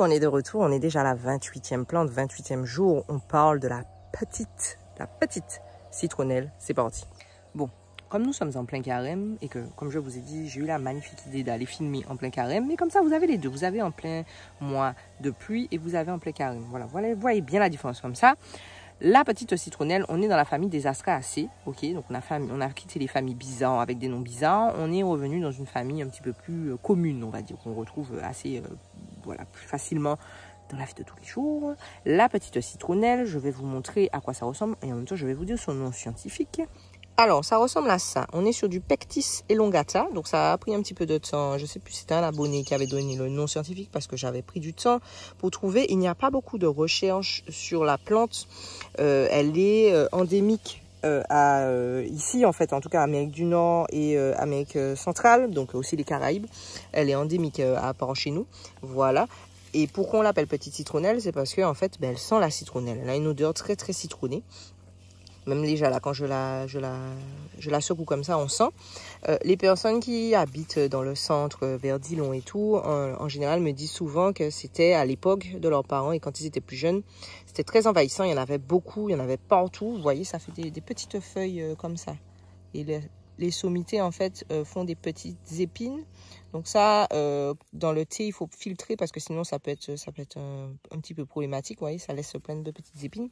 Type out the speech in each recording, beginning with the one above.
on est de retour, on est déjà à la 28e plante, 28e jour, on parle de la petite, la petite citronnelle, c'est parti. Bon, comme nous sommes en plein carême et que, comme je vous ai dit, j'ai eu la magnifique idée d'aller filmer en plein carême, mais comme ça, vous avez les deux. Vous avez en plein mois de pluie et vous avez en plein carême. Voilà, voilà vous voyez bien la différence comme ça. La petite citronnelle, on est dans la famille des astraacées, ok Donc on a, on a quitté les familles bizarres avec des noms bizarres. On est revenu dans une famille un petit peu plus euh, commune, on va dire, qu'on retrouve assez euh, voilà, plus facilement dans la vie de tous les jours. La petite citronnelle, je vais vous montrer à quoi ça ressemble et en même temps je vais vous dire son nom scientifique. Alors, ça ressemble à ça. On est sur du Pectis elongata, donc ça a pris un petit peu de temps. Je ne sais plus si c'était un abonné qui avait donné le nom scientifique parce que j'avais pris du temps pour trouver. Il n'y a pas beaucoup de recherches sur la plante. Euh, elle est euh, endémique euh, à, euh, ici en fait, en tout cas Amérique du Nord et euh, Amérique centrale, donc aussi les Caraïbes. Elle est endémique à part chez nous. Voilà. Et pourquoi on l'appelle petite citronnelle C'est parce que en fait, ben, elle sent la citronnelle. Elle a une odeur très très citronnée même déjà là, quand je la, je la, je la secoue comme ça, on sent. Euh, les personnes qui habitent dans le centre, euh, vers Dillon et tout, en, général me disent souvent que c'était à l'époque de leurs parents et quand ils étaient plus jeunes, c'était très envahissant. Il y en avait beaucoup, il y en avait partout. Vous voyez, ça fait des, petites feuilles euh, comme ça. Et les les sommités en fait euh, font des petites épines. Donc ça, euh, dans le thé, il faut filtrer parce que sinon ça peut être, ça peut être un, petit peu problématique. Vous voyez, ça laisse plein de petites épines.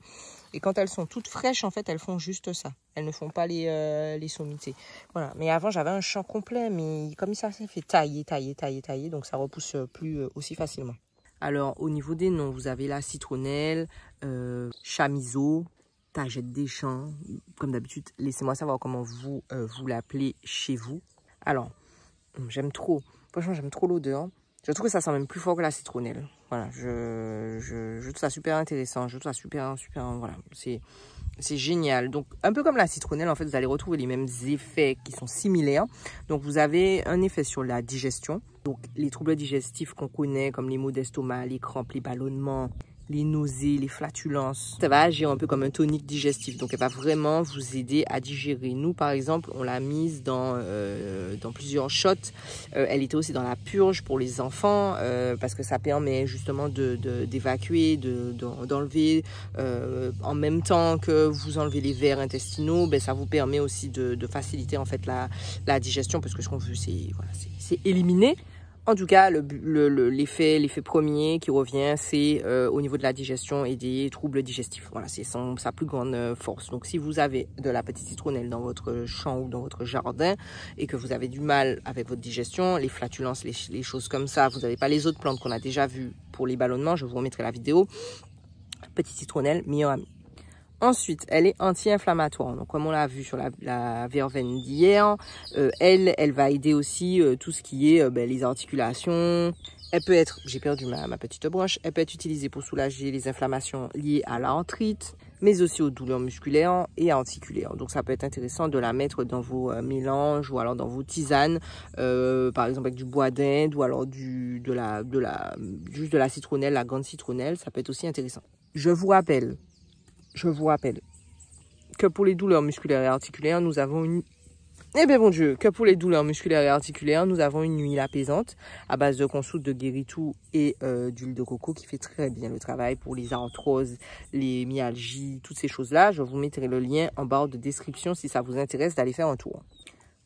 Et quand elles sont toutes fraîches, en fait, elles font juste ça. Elles ne font pas les, euh, sommités. Voilà. Mais avant, j'avais un champ complet, mais comme ça, ça fait tailler, tailler, tailler, tailler. Donc ça repousse plus aussi facilement. Alors, au niveau des noms, vous avez la citronnelle, chamiseau. Tagette des champs. Comme d'habitude, laissez-moi savoir comment vous, euh, vous l'appelez chez vous. Alors, j'aime trop. Franchement, j'aime trop l'odeur. Je trouve que ça sent même plus fort que la citronnelle. Voilà, je, je trouve ça super intéressant. Je trouve ça super, super, voilà. C'est génial. Donc, un peu comme la citronnelle, en fait, vous allez retrouver les mêmes effets qui sont similaires. Donc, vous avez un effet sur la digestion. Donc, les troubles digestifs qu'on connaît, comme les maux d'estomac, les crampes, les ballonnements, les nausées, les flatulences. Ça va agir un peu comme un tonique digestif, donc elle va vraiment vous aider à digérer. Nous, par exemple, on l'a mise dans, euh, dans plusieurs shots. Euh, elle était aussi dans la purge pour les enfants, euh, parce que ça permet justement d'évacuer, de, d'enlever, en même temps que vous enlevez les vers intestinaux, ben, ça vous permet aussi de, faciliter en fait la, la digestion, parce que ce qu'on veut, c'est voilà, éliminer. En tout cas, l'effet le, premier qui revient, c'est euh, au niveau de la digestion et des troubles digestifs. Voilà, c'est sa plus grande euh, force. Donc, si vous avez de la petite citronnelle dans votre champ ou dans votre jardin et que vous avez du mal avec votre digestion, les flatulences, les, choses comme ça, vous n'avez pas les autres plantes qu'on a déjà vues pour les ballonnements, je vous remettrai la vidéo. Petite citronnelle, meilleur Ensuite, elle est anti-inflammatoire. Donc, comme on l'a vu sur la, la verveine d'hier, euh, elle, elle va aider aussi euh, tout ce qui est euh, ben, les articulations. Elle peut être, j'ai perdu ma, petite broche, elle peut être utilisée pour soulager les inflammations liées à la mais aussi aux douleurs musculaires et articulaires. Donc, ça peut être intéressant de la mettre dans vos mélanges ou alors dans vos tisanes, par exemple avec du bois d'Inde ou alors du, de la, de la, juste de la citronnelle, la grande citronnelle. Ça peut être aussi intéressant. Je vous rappelle je vous rappelle que pour les douleurs musculaires et articulaires, nous avons une... Eh bien bon Dieu, que pour les douleurs musculaires et articulaires, nous avons une huile apaisante à base de consoude de guéritou et euh, d'huile de coco qui fait très bien le travail pour les arthroses, les myalgies, toutes ces choses-là. Je vous mettrai le lien en barre de description si ça vous intéresse d'aller faire un tour.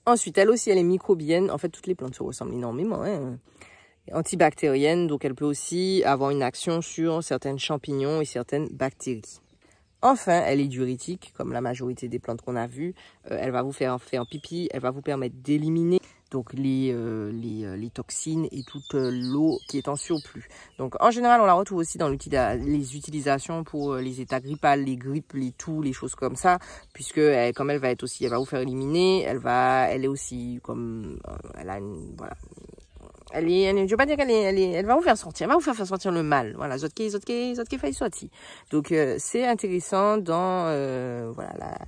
Ensuite, elle aussi, elle est microbienne. En fait, toutes les plantes se ressemblent énormément. Hein. antibactérienne, donc elle peut aussi avoir une action sur certains champignons et certaines bactéries. Enfin, elle est diurétique, comme la majorité des plantes qu'on a vues. Euh, elle va vous faire faire pipi, elle va vous permettre d'éliminer donc les, euh, euh, les, toxines et toute l'eau qui est en surplus. Donc en général, on la retrouve aussi dans les utilisations pour les états grippales, les grippes, les toux, les choses comme ça, puisque comme elle va être aussi, elle va vous faire éliminer, elle va, elle est aussi comme, elle a voilà, elle est, elle veux pas dire qu'elle est, elle va vous faire sortir, elle va vous faire, faire sortir le mal. Voilà, zotke, zotke, zotke faille sortir. Donc, euh, c'est intéressant dans, euh, voilà, la,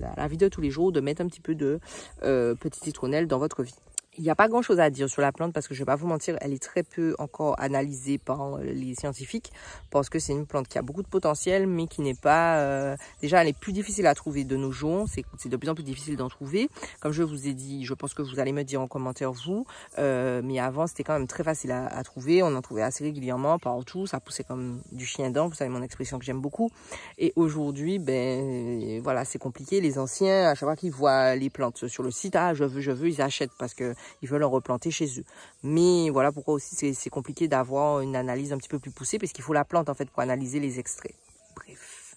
la, la, vie de tous les jours de mettre un petit peu de euh, petite citronnelle dans votre vie. Il n'y a pas grand-chose à dire sur la plante parce que je ne vais pas vous mentir, elle est très peu encore analysée par euh, les scientifiques parce que c'est une plante qui a beaucoup de potentiel mais qui n'est pas... Euh, déjà, elle est plus difficile à trouver de nos jours. C'est de plus en plus difficile d'en trouver. Comme je vous ai dit, je pense que vous allez me dire en commentaire vous. Euh, mais avant, c'était quand même très facile à, trouver. On en trouvait assez régulièrement partout. Ça poussait comme du chien dent. Vous savez mon expression que j'aime beaucoup. Et aujourd'hui, ben voilà, c'est compliqué. Les anciens, à chaque fois qu'ils voient les plantes sur le site, ah, je veux, je veux, ils achètent parce que ils veulent en replanter chez eux. Mais voilà pourquoi aussi c'est compliqué d'avoir une analyse un petit peu plus poussée, parce qu'il faut la plante en fait pour analyser les extraits. Bref.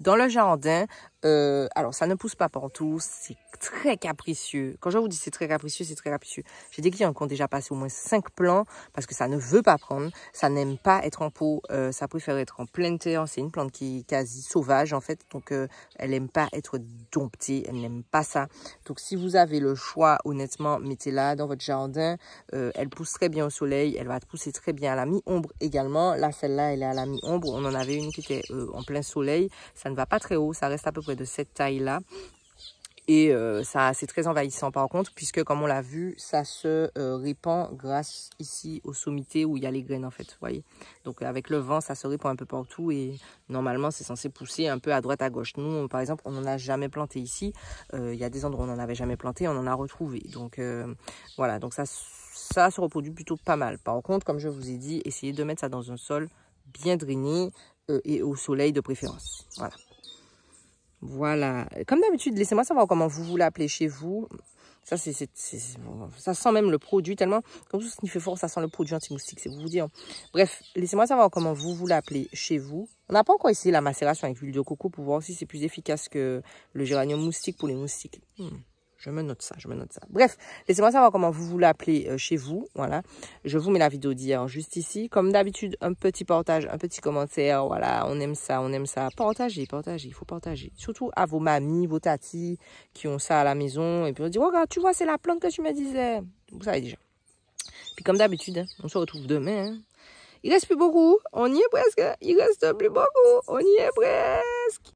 Dans le jardin, euh, alors, ça ne pousse pas partout, c'est très capricieux. Quand je vous dis c'est très capricieux, c'est très capricieux. J'ai des clients qui ont déjà passé au moins cinq plans parce que ça ne veut pas prendre, ça n'aime pas être en pot, euh, ça préfère être en pleine terre. C'est une plante qui est quasi sauvage en fait, donc euh, elle n'aime pas être domptée, elle n'aime pas ça. Donc, si vous avez le choix, honnêtement, mettez-la dans votre jardin. elle pousse très bien au soleil, elle va pousser très bien à la mi-ombre également. Là, celle-là, elle est à la mi-ombre. On en avait une qui était en plein soleil. Ça ne va pas très haut, ça reste à peu près de cette taille-là. Et euh, ça, c'est très envahissant par contre, puisque comme on l'a vu, ça se euh, répand grâce ici au sommités où il y a les graines en fait, voyez. Donc avec le vent, ça se répand un peu partout et normalement, c'est censé pousser un peu à droite, à gauche. Nous, par exemple, on n'en a jamais planté ici. Euh, il y a des endroits où on n'en avait jamais planté, on en a retrouvé. Donc voilà, donc ça, ça se reproduit plutôt pas mal. Par contre, comme je vous ai dit, essayez de mettre ça dans un sol bien drainé et au soleil de préférence. Voilà. Voilà. Comme d'habitude, laissez-moi savoir comment vous vous l'appelez chez vous. Ça, c'est, ça sent même le produit tellement. Comme tout ce qui fait fort, ça sent le produit anti-moustique, c'est vous dire. Bref, laissez-moi savoir comment vous vous l'appelez chez vous. On n'a pas encore essayé la macération avec l'huile de coco pour voir si c'est plus efficace que le géranium moustique pour les moustiques. Hmm. Je me note ça, je me note ça. Bref, laissez-moi savoir comment vous vous l'appelez euh, chez vous. Voilà, je vous mets la vidéo d'hier juste ici. Comme d'habitude, un petit partage, un petit commentaire. Voilà, on aime ça, on aime ça. Partagez, partagez, il faut partager. Surtout à vos mamies, vos tatis qui ont ça à la maison. Et puis on dit, oh, regarde, tu vois, c'est la plante que tu me disais. Vous savez déjà. Puis comme d'habitude, hein, on se retrouve demain. Il hein. Il reste plus beaucoup. On y est presque. Il reste plus beaucoup. On y est presque.